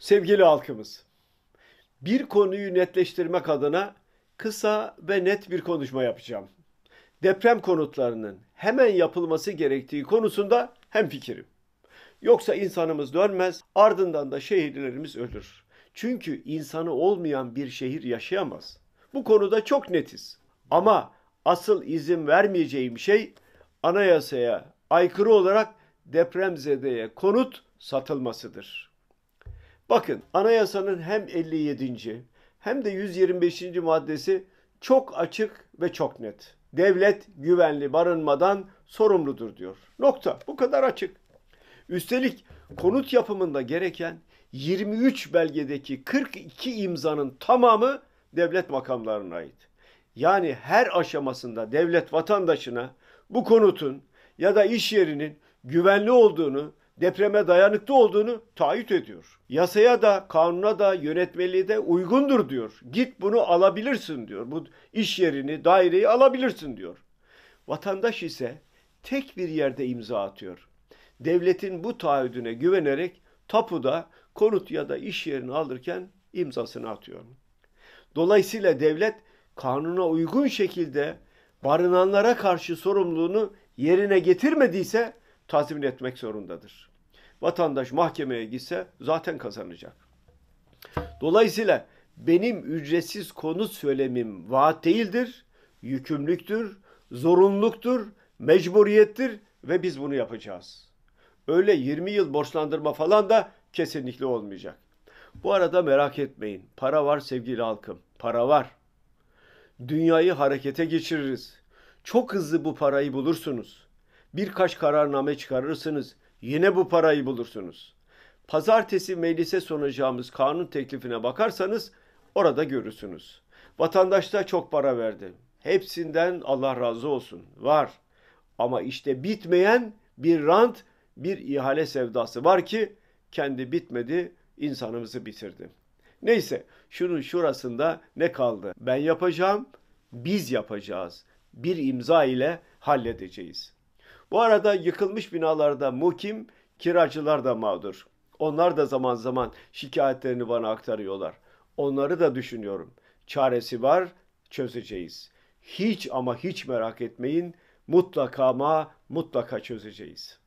Sevgili halkımız, bir konuyu netleştirmek adına kısa ve net bir konuşma yapacağım. Deprem konutlarının hemen yapılması gerektiği konusunda hem fikrim. Yoksa insanımız dönmez, ardından da şehirlerimiz ölür. Çünkü insanı olmayan bir şehir yaşayamaz. Bu konuda çok netiz. Ama asıl izin vermeyeceğim şey anayasaya aykırı olarak depremzedeye konut satılmasıdır. Bakın anayasanın hem 57. hem de 125. maddesi çok açık ve çok net. Devlet güvenli barınmadan sorumludur diyor. Nokta. Bu kadar açık. Üstelik konut yapımında gereken 23 belgedeki 42 imzanın tamamı devlet makamlarına ait. Yani her aşamasında devlet vatandaşına bu konutun ya da iş yerinin güvenli olduğunu depreme dayanıklı olduğunu taahhüt ediyor. Yasaya da, kanuna da, yönetmeliğe de uygundur diyor. Git bunu alabilirsin diyor. Bu iş yerini, daireyi alabilirsin diyor. Vatandaş ise tek bir yerde imza atıyor. Devletin bu taahhüdüne güvenerek tapuda konut ya da iş yerini alırken imzasını atıyor. Dolayısıyla devlet kanuna uygun şekilde barınanlara karşı sorumluluğunu yerine getirmediyse tazmin etmek zorundadır vatandaş mahkemeye gitse zaten kazanacak. Dolayısıyla benim ücretsiz konut söylemim vaat değildir, yükümlüktür, zorunluluktur, mecburiyettir ve biz bunu yapacağız. Öyle 20 yıl borçlandırma falan da kesinlikle olmayacak. Bu arada merak etmeyin. Para var sevgili halkım. Para var. Dünyayı harekete geçiririz. Çok hızlı bu parayı bulursunuz. Birkaç kararname çıkarırsınız. Yine bu parayı bulursunuz. Pazartesi meclise sunacağımız kanun teklifine bakarsanız orada görürsünüz. Vatandaş da çok para verdi. Hepsinden Allah razı olsun. Var. Ama işte bitmeyen bir rant, bir ihale sevdası var ki kendi bitmedi, insanımızı bitirdi. Neyse, şunun şurasında ne kaldı? Ben yapacağım, biz yapacağız. Bir imza ile halledeceğiz. Bu arada yıkılmış binalarda mukim, kiracılar da mağdur. Onlar da zaman zaman şikayetlerini bana aktarıyorlar. Onları da düşünüyorum. Çaresi var, çözeceğiz. Hiç ama hiç merak etmeyin. Mutlaka ama mutlaka çözeceğiz.''